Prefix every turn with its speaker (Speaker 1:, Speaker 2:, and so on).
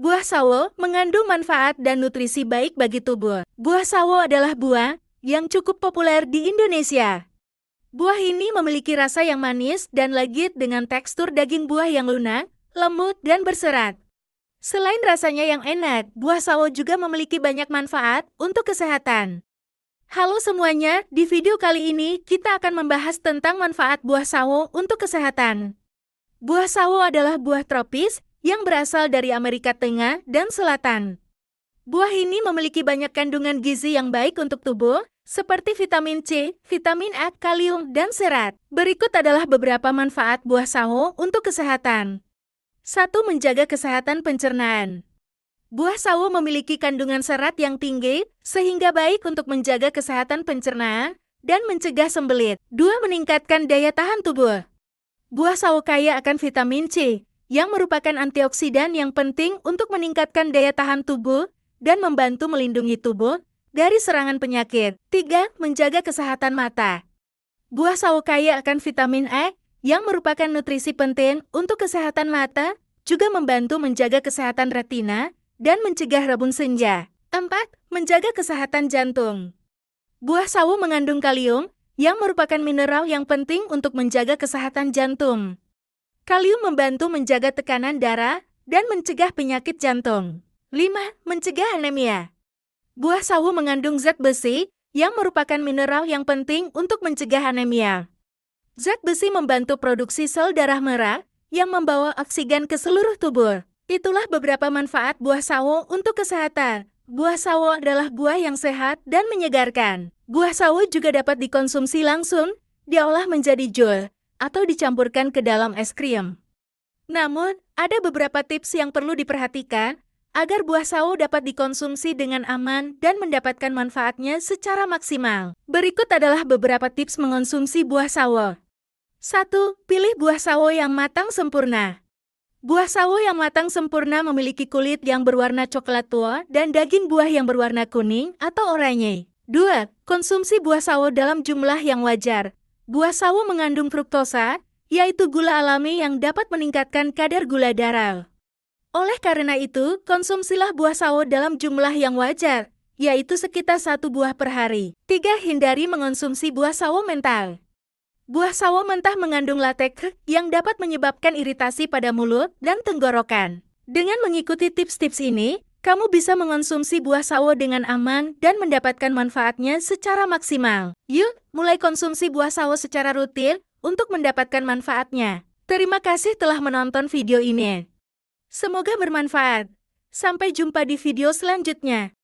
Speaker 1: Buah sawo mengandung manfaat dan nutrisi baik bagi tubuh. Buah sawo adalah buah yang cukup populer di Indonesia. Buah ini memiliki rasa yang manis dan legit dengan tekstur daging buah yang lunak, lembut, dan berserat. Selain rasanya yang enak, buah sawo juga memiliki banyak manfaat untuk kesehatan. Halo semuanya, di video kali ini kita akan membahas tentang manfaat buah sawo untuk kesehatan. Buah sawo adalah buah tropis yang berasal dari Amerika Tengah dan Selatan. Buah ini memiliki banyak kandungan gizi yang baik untuk tubuh, seperti vitamin C, vitamin A, kalium, dan serat. Berikut adalah beberapa manfaat buah sawo untuk kesehatan. 1. Menjaga kesehatan pencernaan. Buah sawo memiliki kandungan serat yang tinggi, sehingga baik untuk menjaga kesehatan pencernaan dan mencegah sembelit. 2. Meningkatkan daya tahan tubuh. Buah sawo kaya akan vitamin C, yang merupakan antioksidan yang penting untuk meningkatkan daya tahan tubuh dan membantu melindungi tubuh dari serangan penyakit. 3. Menjaga kesehatan mata. Buah sawo kaya akan vitamin E, yang merupakan nutrisi penting untuk kesehatan mata, juga membantu menjaga kesehatan retina dan mencegah rabun senja. 4. Menjaga kesehatan jantung. Buah sawo mengandung kalium, yang merupakan mineral yang penting untuk menjaga kesehatan jantung. Kalium membantu menjaga tekanan darah dan mencegah penyakit jantung. 5. Mencegah anemia. Buah sawo mengandung zat besi yang merupakan mineral yang penting untuk mencegah anemia. Zat besi membantu produksi sel darah merah yang membawa oksigen ke seluruh tubuh. Itulah beberapa manfaat buah sawo untuk kesehatan. Buah sawo adalah buah yang sehat dan menyegarkan. Buah sawo juga dapat dikonsumsi langsung, diolah menjadi jus, atau dicampurkan ke dalam es krim. Namun, ada beberapa tips yang perlu diperhatikan agar buah sawo dapat dikonsumsi dengan aman dan mendapatkan manfaatnya secara maksimal. Berikut adalah beberapa tips mengonsumsi buah sawo. 1. Pilih buah sawo yang matang sempurna. Buah sawo yang matang sempurna memiliki kulit yang berwarna coklat tua dan daging buah yang berwarna kuning atau oranye. 2. Konsumsi buah sawo dalam jumlah yang wajar, Buah sawo mengandung fruktosa, yaitu gula alami yang dapat meningkatkan kadar gula darah. Oleh karena itu, konsumsilah buah sawo dalam jumlah yang wajar, yaitu sekitar satu buah per hari. 3. Hindari mengonsumsi buah sawo mental. Buah sawo mentah mengandung latek yang dapat menyebabkan iritasi pada mulut dan tenggorokan. Dengan mengikuti tips-tips ini, kamu bisa mengonsumsi buah sawo dengan aman dan mendapatkan manfaatnya secara maksimal. Yuk, mulai konsumsi buah sawo secara rutin untuk mendapatkan manfaatnya. Terima kasih telah menonton video ini. Semoga bermanfaat. Sampai jumpa di video selanjutnya.